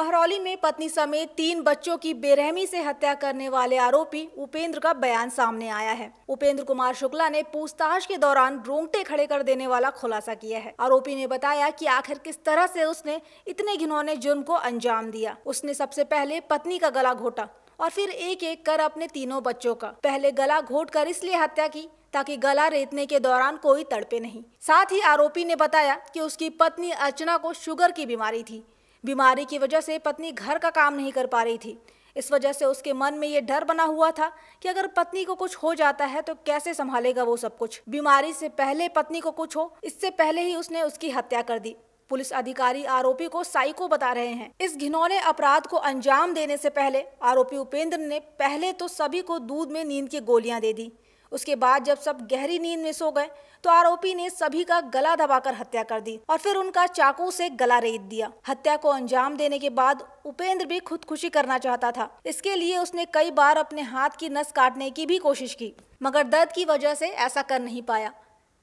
महरौली में पत्नी समेत तीन बच्चों की बेरहमी से हत्या करने वाले आरोपी उपेंद्र का बयान सामने आया है उपेंद्र कुमार शुक्ला ने पूछताछ के दौरान रोंगटे खड़े कर देने वाला खुलासा किया है आरोपी ने बताया कि आखिर किस तरह से उसने इतने घिनौने जुर्म को अंजाम दिया उसने सबसे पहले पत्नी का गला घोटा और फिर एक एक कर अपने तीनों बच्चों का पहले गला घोट कर इसलिए हत्या की ताकि गला रेतने के दौरान कोई तड़पे नहीं साथ ही आरोपी ने बताया कि उसकी पत्नी अर्चना को शुगर की बीमारी थी बीमारी की वजह से पत्नी घर का काम नहीं कर पा रही थी इस वजह से उसके मन में ये डर बना हुआ था कि अगर पत्नी को कुछ हो जाता है तो कैसे संभालेगा वो सब कुछ बीमारी से पहले पत्नी को कुछ हो इससे पहले ही उसने उसकी हत्या कर दी पुलिस अधिकारी आरोपी को साइको बता रहे हैं इस घिनौने अपराध को अंजाम देने से पहले आरोपी उपेंद्र ने पहले तो सभी को दूध में नींद की गोलियां दे दी उसके बाद जब सब गहरी नींद में सो गए तो आरोपी ने सभी का गला दबाकर हत्या कर दी और फिर उनका चाकू से गला रेत दिया हत्या को अंजाम देने के बाद उपेंद्र भी खुदकुशी करना चाहता था इसके लिए उसने कई बार अपने हाथ की नस काटने की भी कोशिश की मगर दर्द की वजह से ऐसा कर नहीं पाया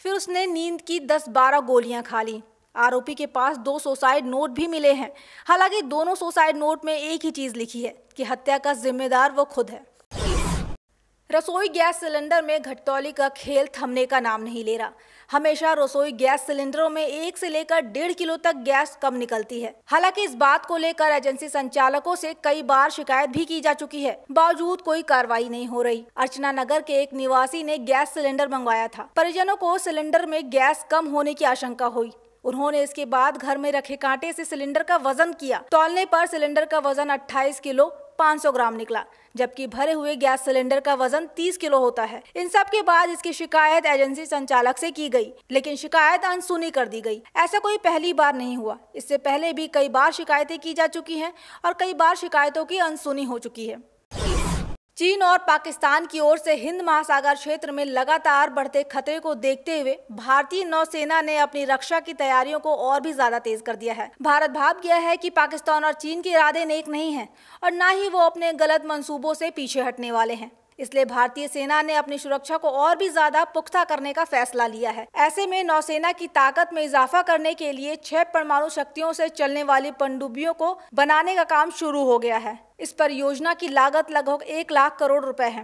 फिर उसने नींद की दस बारह गोलियां खा ली आरोपी के पास दो सुसाइड नोट भी मिले हैं हालांकि दोनों सुसाइड नोट में एक ही चीज़ लिखी है कि हत्या का जिम्मेदार वो खुद है रसोई गैस सिलेंडर में घटतौली का खेल थमने का नाम नहीं ले रहा हमेशा रसोई गैस सिलेंडरों में एक से लेकर डेढ़ किलो तक गैस कम निकलती है हालांकि इस बात को लेकर एजेंसी संचालकों से कई बार शिकायत भी की जा चुकी है बावजूद कोई कार्रवाई नहीं हो रही अर्चना नगर के एक निवासी ने गैस सिलेंडर मंगवाया था परिजनों को सिलेंडर में गैस कम होने की आशंका हुई उन्होंने इसके बाद घर में रखे कांटे से सिलेंडर का वजन किया तोलने पर सिलेंडर का वजन 28 किलो 500 ग्राम निकला जबकि भरे हुए गैस सिलेंडर का वजन 30 किलो होता है इन सब के बाद इसकी शिकायत एजेंसी संचालक से की गई लेकिन शिकायत अनसुनी कर दी गई ऐसा कोई पहली बार नहीं हुआ इससे पहले भी कई बार शिकायतें की जा चुकी हैं और कई बार शिकायतों की अनसुनी हो चुकी है चीन और पाकिस्तान की ओर से हिंद महासागर क्षेत्र में लगातार बढ़ते खतरे को देखते हुए भारतीय नौसेना ने अपनी रक्षा की तैयारियों को और भी ज्यादा तेज कर दिया है भारत भाग गया है कि पाकिस्तान और चीन के इरादे नेक नहीं हैं और न ही वो अपने गलत मंसूबों से पीछे हटने वाले हैं इसलिए भारतीय सेना ने अपनी सुरक्षा को और भी ज्यादा पुख्ता करने का फैसला लिया है ऐसे में नौसेना की ताकत में इजाफा करने के लिए छह परमाणु शक्तियों से चलने वाली पनडुब्बियों को बनाने का काम शुरू हो गया है इस पर योजना की लागत लगभग एक लाख करोड़ रुपए है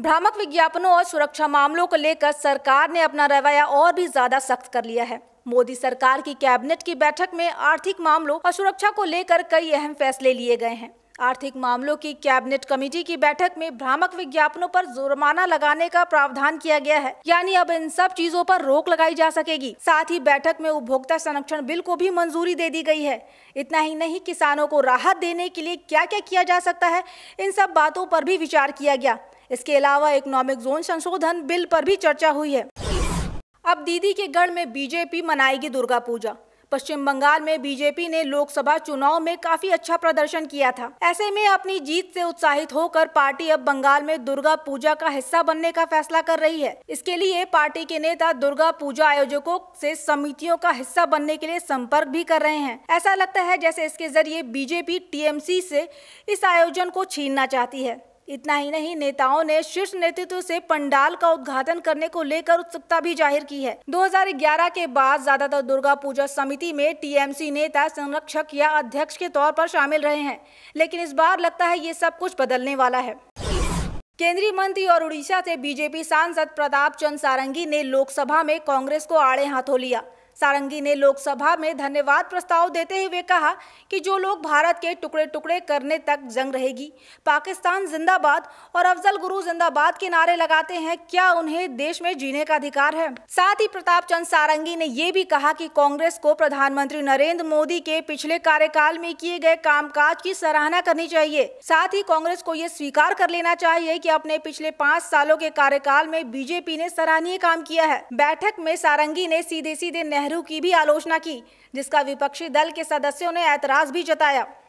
भ्रामक विज्ञापनों और सुरक्षा मामलों को लेकर सरकार ने अपना रवैया और भी ज्यादा सख्त कर लिया है मोदी सरकार की कैबिनेट की बैठक में आर्थिक मामलों और सुरक्षा को लेकर कई अहम फैसले लिए गए हैं आर्थिक मामलों की कैबिनेट कमेटी की बैठक में भ्रामक विज्ञापनों पर जुर्माना लगाने का प्रावधान किया गया है यानी अब इन सब चीजों पर रोक लगाई जा सकेगी साथ ही बैठक में उपभोक्ता संरक्षण बिल को भी मंजूरी दे दी गई है इतना ही नहीं किसानों को राहत देने के लिए क्या क्या किया जा सकता है इन सब बातों पर भी विचार किया गया इसके अलावा इकोनॉमिक जोन संशोधन बिल पर भी चर्चा हुई है अब दीदी के गढ़ में बीजेपी मनाएगी दुर्गा पूजा पश्चिम बंगाल में बीजेपी ने लोकसभा चुनाव में काफी अच्छा प्रदर्शन किया था ऐसे में अपनी जीत से उत्साहित होकर पार्टी अब बंगाल में दुर्गा पूजा का हिस्सा बनने का फैसला कर रही है इसके लिए पार्टी के नेता दुर्गा पूजा आयोजकों से समितियों का हिस्सा बनने के लिए संपर्क भी कर रहे हैं ऐसा लगता है जैसे इसके जरिए बीजेपी टीएमसी से इस आयोजन को छीनना चाहती है इतना ही नहीं नेताओं ने शीर्ष नेतृत्व से पंडाल का उद्घाटन करने को लेकर उत्सुकता भी जाहिर की है 2011 के बाद ज्यादातर दुर्गा पूजा समिति में टीएमसी नेता संरक्षक या अध्यक्ष के तौर पर शामिल रहे हैं लेकिन इस बार लगता है ये सब कुछ बदलने वाला है केंद्रीय मंत्री और उड़ीसा से बीजेपी सांसद प्रताप चंद सारंगी ने लोकसभा में कांग्रेस को आड़े हाथों लिया सारंगी ने लोकसभा में धन्यवाद प्रस्ताव देते हुए कहा कि जो लोग भारत के टुकड़े टुकड़े करने तक जंग रहेगी पाकिस्तान जिंदाबाद और अफजल गुरु जिंदाबाद के नारे लगाते हैं क्या उन्हें देश में जीने का अधिकार है साथ ही प्रताप चंद सारंगी ने ये भी कहा कि कांग्रेस को प्रधानमंत्री नरेंद्र मोदी के पिछले कार्यकाल में किए गए कामकाज की सराहना करनी चाहिए साथ ही कांग्रेस को ये स्वीकार कर लेना चाहिए कि अपने पिछले पाँच सालों के कार्यकाल में बीजेपी ने सराहनीय काम किया है बैठक में सारंगी ने सीधे सीधे नेहरू नेहरू की भी आलोचना की जिसका विपक्षी दल के सदस्यों ने ऐतराज भी जताया